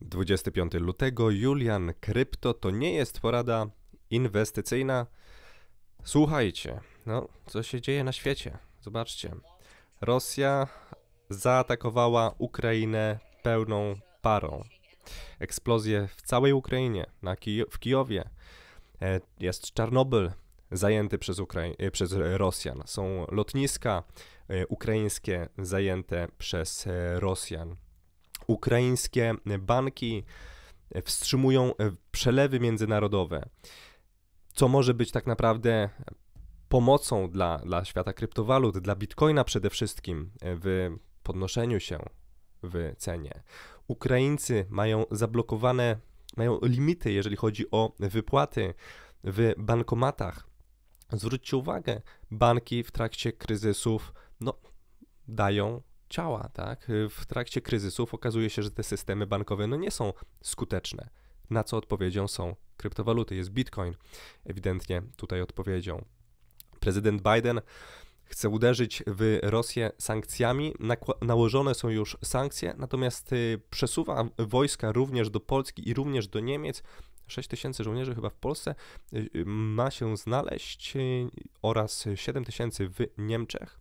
25 lutego, Julian Krypto to nie jest porada inwestycyjna. Słuchajcie, no, co się dzieje na świecie? Zobaczcie. Rosja zaatakowała Ukrainę pełną parą. Eksplozje w całej Ukrainie, na Kij w Kijowie. E, jest Czarnobyl zajęty przez, Ukrai e, przez Rosjan. Są lotniska e, ukraińskie zajęte przez Rosjan. Ukraińskie banki wstrzymują e, przelewy międzynarodowe, co może być tak naprawdę pomocą dla, dla świata kryptowalut, dla bitcoina przede wszystkim e, w podnoszeniu się w cenie. Ukraińcy mają zablokowane, mają limity, jeżeli chodzi o wypłaty w bankomatach. Zwróćcie uwagę, banki w trakcie kryzysów no, dają ciała, tak? Y, w trakcie kryzysów okazuje się, że te systemy bankowe no nie są skuteczne. Na co odpowiedzią są kryptowaluty? Jest Bitcoin ewidentnie tutaj odpowiedzią. Prezydent Biden chce uderzyć w Rosję sankcjami. nałożone są już sankcje, natomiast y, przesuwa wojska również do Polski i również do Niemiec. 6 tysięcy żołnierzy chyba w Polsce y, ma się znaleźć oraz 7 tysięcy w Niemczech.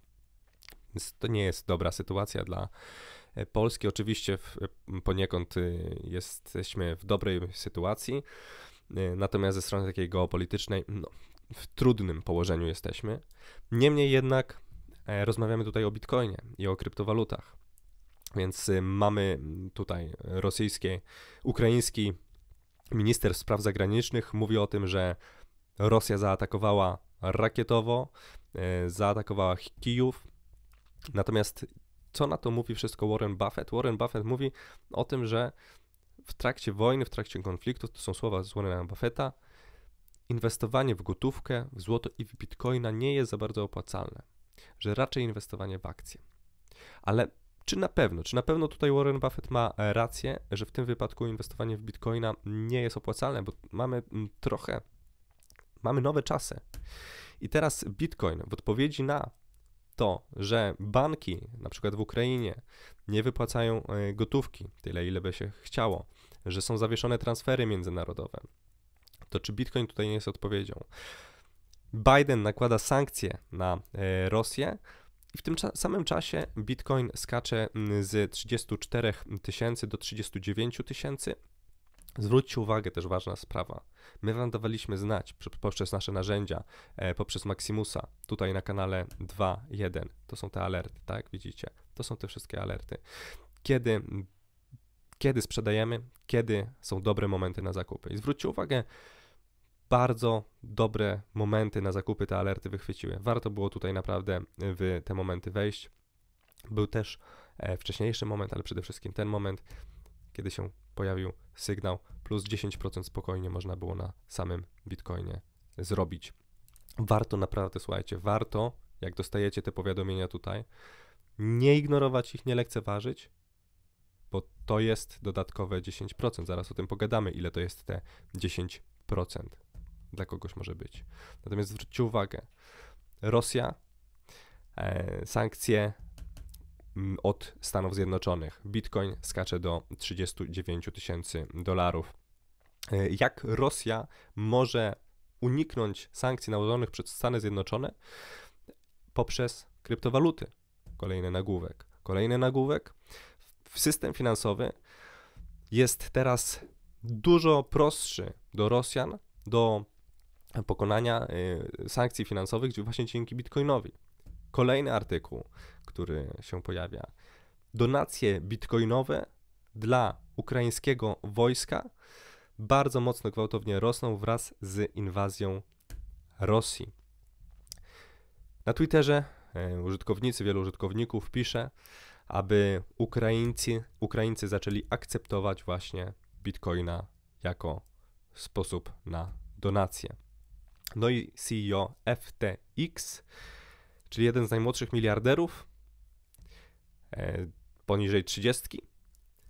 Więc to nie jest dobra sytuacja dla e, Polski. Oczywiście w, poniekąd y, jesteśmy w dobrej sytuacji, e, natomiast ze strony takiej geopolitycznej no, w trudnym położeniu jesteśmy. Niemniej jednak e, rozmawiamy tutaj o bitcoinie i o kryptowalutach. Więc y, mamy tutaj rosyjskie, ukraiński minister spraw zagranicznych mówi o tym, że Rosja zaatakowała rakietowo, zaatakowała Kijów, Natomiast co na to mówi wszystko Warren Buffett? Warren Buffett mówi o tym, że w trakcie wojny, w trakcie konfliktów, to są słowa z Warrena Buffetta, inwestowanie w gotówkę, w złoto i w bitcoina nie jest za bardzo opłacalne, że raczej inwestowanie w akcje. Ale czy na pewno, czy na pewno tutaj Warren Buffett ma e, rację, że w tym wypadku inwestowanie w bitcoina nie jest opłacalne, bo mamy mm, trochę, mamy nowe czasy. I teraz bitcoin w odpowiedzi na to, że banki, na przykład w Ukrainie, nie wypłacają e, gotówki tyle, ile by się chciało, że są zawieszone transfery międzynarodowe, to czy Bitcoin tutaj nie jest odpowiedzią? Biden nakłada sankcje na e, Rosję. I w tym cza samym czasie Bitcoin skacze mm, z 34 tysięcy do 39 tysięcy, Zwróćcie uwagę, też ważna sprawa. My Wam dawaliśmy znać poprzez nasze narzędzia, e, poprzez Maximusa, tutaj na kanale 2.1. To są te alerty, tak? Widzicie? To są te wszystkie alerty. Kiedy, kiedy sprzedajemy, kiedy są dobre momenty na zakupy. I zwróćcie uwagę, bardzo dobre momenty na zakupy te alerty wychwyciły. Warto było tutaj naprawdę w te momenty wejść. Był też e, wcześniejszy moment, ale przede wszystkim ten moment, kiedy się pojawił sygnał, plus 10% spokojnie można było na samym Bitcoinie zrobić. Warto naprawdę, słuchajcie, warto, jak dostajecie te powiadomienia tutaj, nie ignorować ich, nie lekceważyć, bo to jest dodatkowe 10%. Zaraz o tym pogadamy, ile to jest te 10% dla kogoś może być. Natomiast zwróćcie uwagę, Rosja, e, sankcje Mm, od Stanów Zjednoczonych. Bitcoin skacze do 39 tysięcy dolarów. E, jak Rosja może uniknąć sankcji nałożonych przez Stany Zjednoczone? Poprzez kryptowaluty. Kolejny nagłówek. Kolejny nagłówek. System finansowy jest teraz dużo prostszy do Rosjan, do pokonania e, sankcji finansowych właśnie dzięki Bitcoinowi. Kolejny artykuł, który się pojawia. Donacje bitcoinowe dla ukraińskiego wojska bardzo mocno, gwałtownie rosną wraz z inwazją Rosji. Na Twitterze e, użytkownicy, wielu użytkowników pisze, aby Ukraińcy, Ukraińcy zaczęli akceptować właśnie bitcoina jako sposób na donację. No i CEO FTX czyli jeden z najmłodszych miliarderów e, poniżej 30,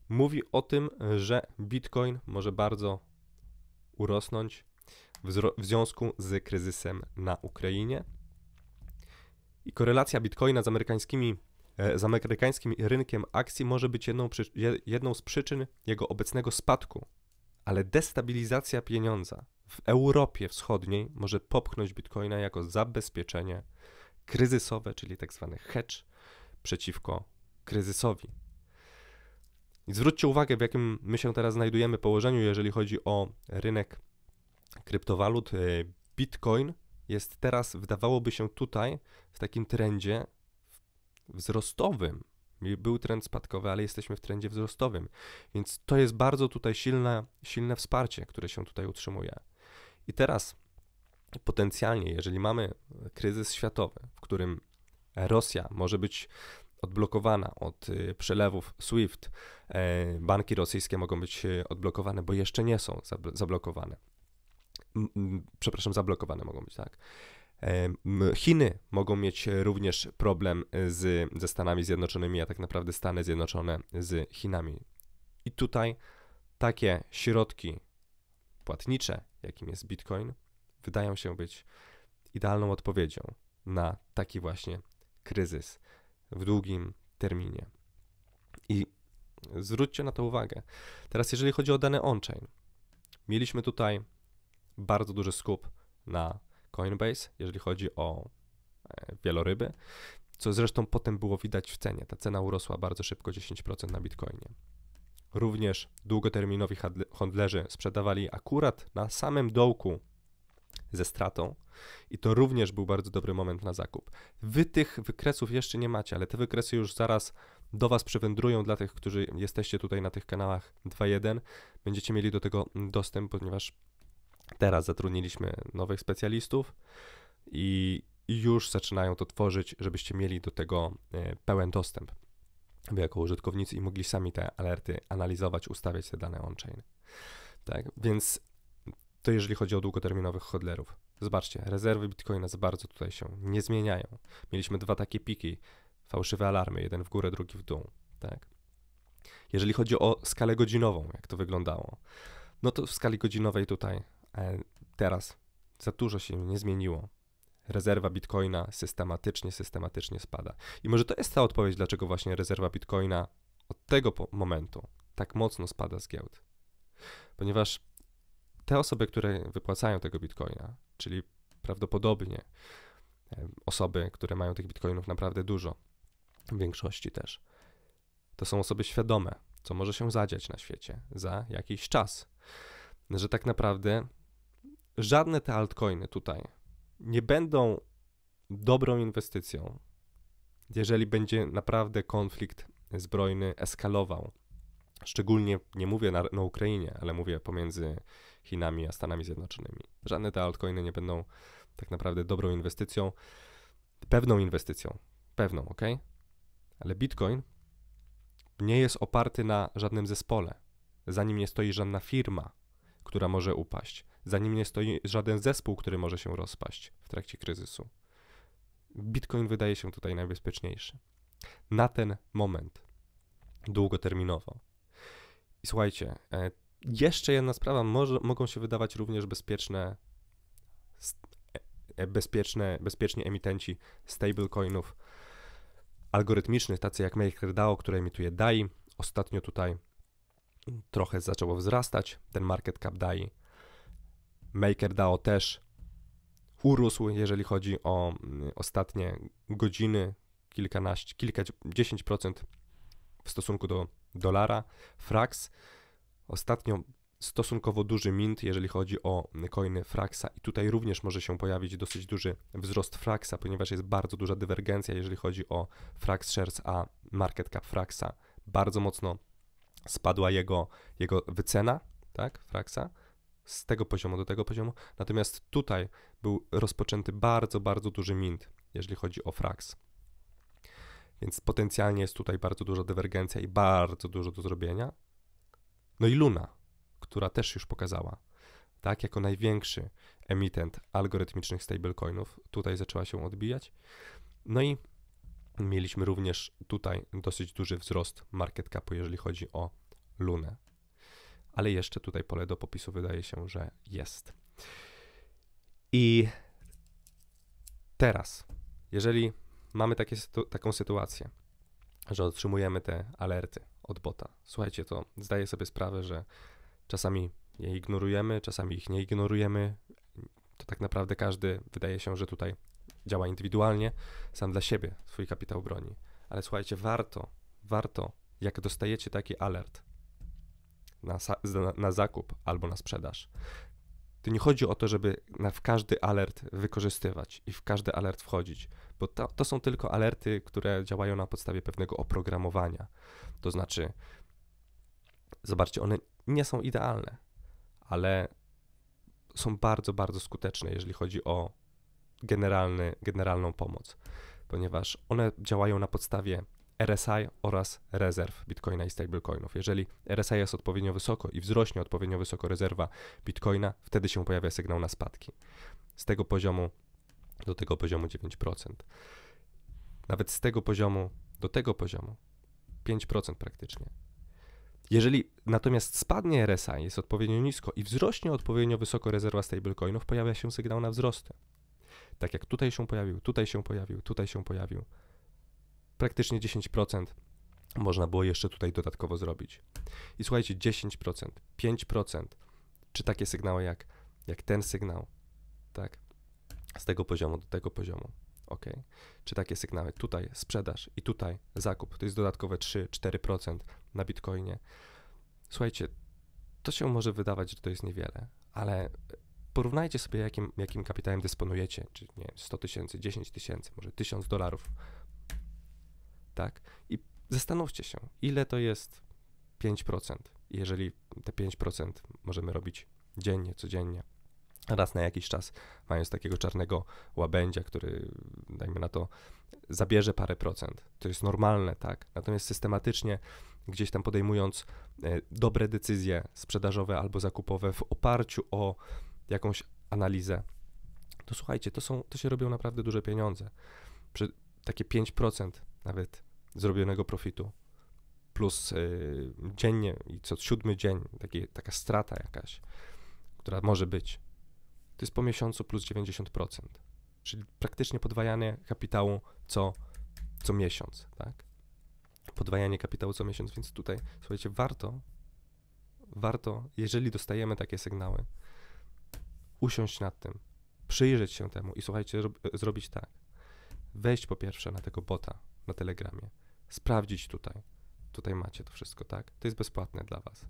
mówi o tym, że Bitcoin może bardzo urosnąć w, związku z kryzysem na Ukrainie. I korelacja Bitcoina z, amerykańskimi, e, z amerykańskim rynkiem akcji może być jedną, jedną z przyczyn jego obecnego spadku. Ale destabilizacja pieniądza w Europie Wschodniej może popchnąć Bitcoina jako zabezpieczenie kryzysowe, czyli tak zwany hedge przeciwko kryzysowi. I zwróćcie uwagę, w jakim my się teraz znajdujemy położeniu, jeżeli chodzi o rynek kryptowalut. E, Bitcoin jest teraz, wydawałoby się tutaj, w takim trendzie wzrostowym. Był trend spadkowy, ale jesteśmy w trendzie wzrostowym. Więc to jest bardzo tutaj silne, silne wsparcie, które się tutaj utrzymuje. I teraz potencjalnie, jeżeli mamy kryzys światowy, w którym Rosja może być odblokowana od y, przelewów SWIFT, e, banki rosyjskie mogą być y, odblokowane, bo jeszcze nie są zablokowane. Przepraszam, zablokowane mogą być, tak. E, Chiny mogą mieć również problem z, ze Stanami Zjednoczonymi, a tak naprawdę Stany Zjednoczone z Chinami. I tutaj takie środki płatnicze, jakim jest Bitcoin, wydają się być idealną odpowiedzią na taki właśnie kryzys w długim terminie. I zwróćcie na to uwagę. Teraz, jeżeli chodzi o dane on-chain, mieliśmy tutaj bardzo duży skup na Coinbase, jeżeli chodzi o e, wieloryby, co zresztą potem było widać w cenie. Ta cena urosła bardzo szybko 10% na Bitcoinie. Również długoterminowi handlerzy sprzedawali akurat na samym dołku ze stratą i to również był bardzo dobry moment na zakup. Wy tych wykresów jeszcze nie macie, ale te wykresy już zaraz do Was przywędrują dla tych, którzy jesteście tutaj na tych kanałach 2.1. Będziecie mieli do tego dostęp, ponieważ teraz zatrudniliśmy nowych specjalistów i już zaczynają to tworzyć, żebyście mieli do tego e, pełen dostęp. Wy jako użytkownicy i mogli sami te alerty analizować, ustawiać te dane on-chain. Tak, więc to jeżeli chodzi o długoterminowych hodlerów. Zobaczcie, rezerwy Bitcoina za bardzo tutaj się nie zmieniają. Mieliśmy dwa takie piki, fałszywe alarmy, jeden w górę, drugi w dół. Tak. Jeżeli chodzi o skalę godzinową, jak to wyglądało, no to w skali godzinowej tutaj e, teraz za dużo się nie zmieniło. Rezerwa Bitcoina systematycznie, systematycznie spada. I może to jest ta odpowiedź, dlaczego właśnie rezerwa Bitcoina od tego momentu tak mocno spada z giełd. Ponieważ te osoby, które wypłacają tego bitcoina, czyli prawdopodobnie osoby, które mają tych bitcoinów naprawdę dużo, w większości też, to są osoby świadome, co może się zadziać na świecie za jakiś czas. Że tak naprawdę żadne te altcoiny tutaj nie będą dobrą inwestycją, jeżeli będzie naprawdę konflikt zbrojny eskalował Szczególnie nie mówię na, na Ukrainie, ale mówię pomiędzy Chinami a Stanami Zjednoczonymi. Żadne te altcoiny nie będą tak naprawdę dobrą inwestycją, pewną inwestycją, pewną, ok? Ale Bitcoin nie jest oparty na żadnym zespole. Zanim nie stoi żadna firma, która może upaść. zanim nie stoi żaden zespół, który może się rozpaść w trakcie kryzysu. Bitcoin wydaje się tutaj najbezpieczniejszy. Na ten moment, długoterminowo słuchajcie, e, jeszcze jedna sprawa, może, mogą się wydawać również bezpieczne, e, e, bezpieczne, bezpiecznie emitenci stablecoinów algorytmicznych, tacy jak MakerDAO, które emituje DAI. Ostatnio tutaj trochę zaczęło wzrastać ten market cap DAI. MakerDAO też urósł, jeżeli chodzi o mm, ostatnie godziny, kilkanaście, kilkadziesięć procent w stosunku do dolara. Frax, ostatnio stosunkowo duży mint, jeżeli chodzi o coiny Fraxa i tutaj również może się pojawić dosyć duży wzrost Fraxa, ponieważ jest bardzo duża dywergencja, jeżeli chodzi o Frax Shares, a market cap Fraxa bardzo mocno spadła jego, jego wycena, tak, Fraxa, z tego poziomu do tego poziomu, natomiast tutaj był rozpoczęty bardzo, bardzo duży mint, jeżeli chodzi o Frax. Więc potencjalnie jest tutaj bardzo duża dywergencja i bardzo dużo do zrobienia. No i Luna, która też już pokazała, tak, jako największy emitent algorytmicznych stablecoinów, tutaj zaczęła się odbijać. No i mieliśmy również tutaj dosyć duży wzrost market capu, jeżeli chodzi o Lunę. Ale jeszcze tutaj pole do popisu wydaje się, że jest. I teraz, jeżeli mamy takie, taką sytuację, że otrzymujemy te alerty od bota. Słuchajcie, to zdaję sobie sprawę, że czasami je ignorujemy, czasami ich nie ignorujemy. To tak naprawdę każdy wydaje się, że tutaj działa indywidualnie, sam dla siebie swój kapitał broni. Ale słuchajcie, warto, warto, jak dostajecie taki alert na, na, na zakup albo na sprzedaż, to nie chodzi o to, żeby na, w każdy alert wykorzystywać i w każdy alert wchodzić, bo to, to są tylko alerty, które działają na podstawie pewnego oprogramowania. To znaczy, zobaczcie, one nie są idealne, ale są bardzo, bardzo skuteczne, jeżeli chodzi o generalny, generalną pomoc, ponieważ one działają na podstawie RSI oraz rezerw Bitcoina i stablecoinów. Jeżeli RSI jest odpowiednio wysoko i wzrośnie odpowiednio wysoko rezerwa Bitcoina, wtedy się pojawia sygnał na spadki. Z tego poziomu do tego poziomu 9%. Nawet z tego poziomu do tego poziomu 5% praktycznie. Jeżeli natomiast spadnie RSI, jest odpowiednio nisko i wzrośnie odpowiednio wysoko rezerwa stablecoinów, pojawia się sygnał na wzrosty. Tak jak tutaj się pojawił, tutaj się pojawił, tutaj się pojawił praktycznie 10% można było jeszcze tutaj dodatkowo zrobić. I słuchajcie, 10%, 5%, czy takie sygnały jak, jak ten sygnał, tak? Z tego poziomu do tego poziomu. Ok. Czy takie sygnały tutaj sprzedaż i tutaj zakup, to jest dodatkowe 3-4% na bitcoinie. Słuchajcie, to się może wydawać, że to jest niewiele, ale porównajcie sobie, jakim, jakim kapitałem dysponujecie, czy nie 100 tysięcy, 10 tysięcy, może 1000 dolarów tak? I zastanówcie się, ile to jest 5%, jeżeli te 5% możemy robić dziennie, codziennie, raz na jakiś czas, mając takiego czarnego łabędzia, który, dajmy na to, zabierze parę procent. To jest normalne, tak? Natomiast systematycznie, gdzieś tam podejmując e, dobre decyzje sprzedażowe albo zakupowe w oparciu o jakąś analizę, to słuchajcie, to, są, to się robią naprawdę duże pieniądze. Przy, takie 5%, nawet zrobionego profitu. Plus y, dziennie i co siódmy dzień taki, taka strata jakaś, która może być. To jest po miesiącu plus 90%. Czyli praktycznie podwajanie kapitału co, co miesiąc, tak? Podwajanie kapitału co miesiąc, więc tutaj, słuchajcie, warto, warto, jeżeli dostajemy takie sygnały, usiąść nad tym, przyjrzeć się temu i słuchajcie, zrobić tak. Wejść po pierwsze na tego bota na Telegramie sprawdzić tutaj. Tutaj macie to wszystko, tak? To jest bezpłatne dla Was.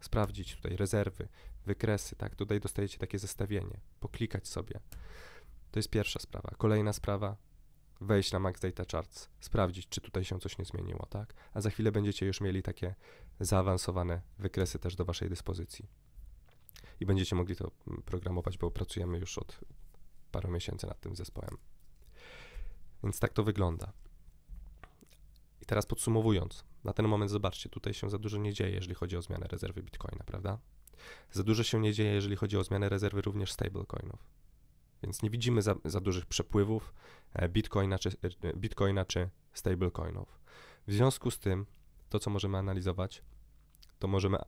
Sprawdzić tutaj rezerwy, wykresy, tak? Tutaj dostajecie takie zestawienie. Poklikać sobie. To jest pierwsza sprawa. Kolejna sprawa, wejść na Max Data Charts, sprawdzić, czy tutaj się coś nie zmieniło, tak? A za chwilę będziecie już mieli takie zaawansowane wykresy też do Waszej dyspozycji. I będziecie mogli to mm, programować, bo pracujemy już od paru miesięcy nad tym zespołem. Więc tak to wygląda teraz podsumowując, na ten moment zobaczcie, tutaj się za dużo nie dzieje, jeżeli chodzi o zmianę rezerwy Bitcoina, prawda? Za dużo się nie dzieje, jeżeli chodzi o zmianę rezerwy również stablecoinów. Więc nie widzimy za, za dużych przepływów e, Bitcoina czy, e, Bitcoina czy stablecoinów. W związku z tym, to co możemy analizować, to możemy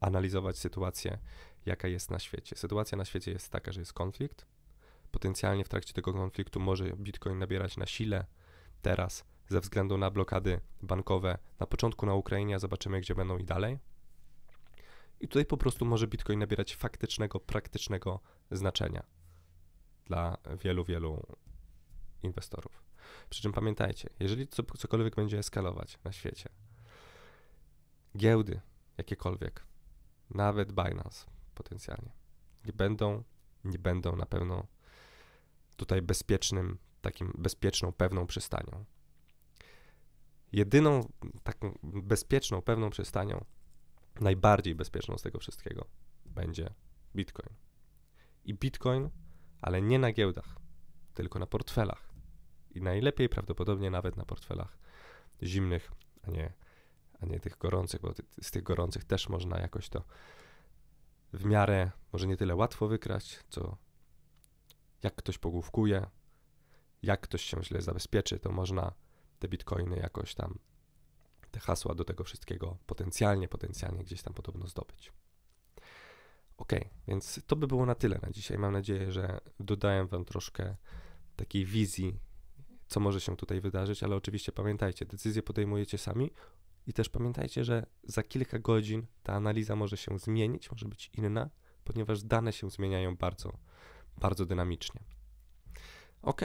analizować sytuację, jaka jest na świecie. Sytuacja na świecie jest taka, że jest konflikt. Potencjalnie w trakcie tego konfliktu może Bitcoin nabierać na sile teraz ze względu na blokady bankowe na początku na Ukrainie, a zobaczymy, gdzie będą i dalej. I tutaj po prostu może Bitcoin nabierać faktycznego, praktycznego znaczenia dla wielu, wielu inwestorów. Przy czym pamiętajcie, jeżeli co, cokolwiek będzie eskalować na świecie, giełdy jakiekolwiek, nawet Binance potencjalnie, nie będą, nie będą na pewno tutaj bezpiecznym, takim bezpieczną, pewną przystanią jedyną taką bezpieczną, pewną przystanią, najbardziej bezpieczną z tego wszystkiego będzie Bitcoin. I Bitcoin, ale nie na giełdach, tylko na portfelach. I najlepiej prawdopodobnie nawet na portfelach zimnych, a nie, a nie tych gorących, bo ty, z tych gorących też można jakoś to w miarę, może nie tyle łatwo wykraść, co jak ktoś pogłówkuje, jak ktoś się źle zabezpieczy, to można te bitcoiny jakoś tam, te hasła do tego wszystkiego potencjalnie, potencjalnie gdzieś tam podobno zdobyć. Ok, więc to by było na tyle na dzisiaj. Mam nadzieję, że dodałem Wam troszkę takiej wizji, co może się tutaj wydarzyć, ale oczywiście pamiętajcie, decyzje podejmujecie sami i też pamiętajcie, że za kilka godzin ta analiza może się zmienić, może być inna, ponieważ dane się zmieniają bardzo, bardzo dynamicznie. Ok,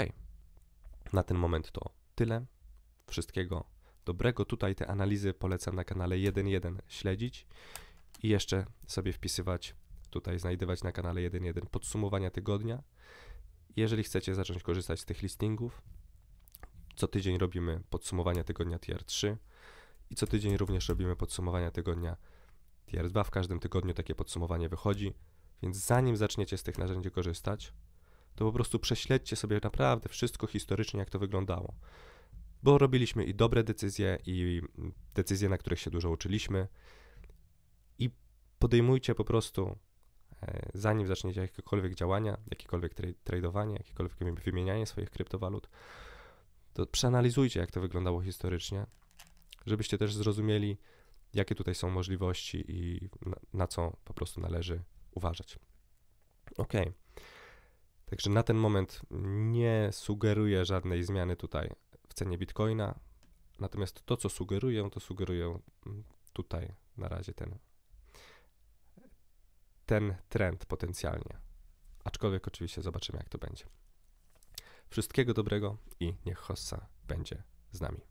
na ten moment to tyle wszystkiego dobrego. Tutaj te analizy polecam na kanale 1.1 śledzić i jeszcze sobie wpisywać, tutaj znajdywać na kanale 1.1 podsumowania tygodnia. Jeżeli chcecie zacząć korzystać z tych listingów, co tydzień robimy podsumowania tygodnia tier 3 i co tydzień również robimy podsumowania tygodnia tier 2. W każdym tygodniu takie podsumowanie wychodzi, więc zanim zaczniecie z tych narzędzi korzystać, to po prostu prześledźcie sobie naprawdę wszystko historycznie, jak to wyglądało bo robiliśmy i dobre decyzje, i decyzje, na których się dużo uczyliśmy. I podejmujcie po prostu, e, zanim zaczniecie jakiekolwiek działania, jakiekolwiek tradowanie, jakiekolwiek wymienianie swoich kryptowalut, to przeanalizujcie, jak to wyglądało historycznie, żebyście też zrozumieli, jakie tutaj są możliwości i na, na co po prostu należy uważać. Ok. Także na ten moment nie sugeruję żadnej zmiany tutaj w cenie bitcoina. Natomiast to, co sugeruję, to sugeruję mm, tutaj na razie ten, ten trend potencjalnie. Aczkolwiek oczywiście zobaczymy, jak to będzie. Wszystkiego dobrego i niech Hossa będzie z nami.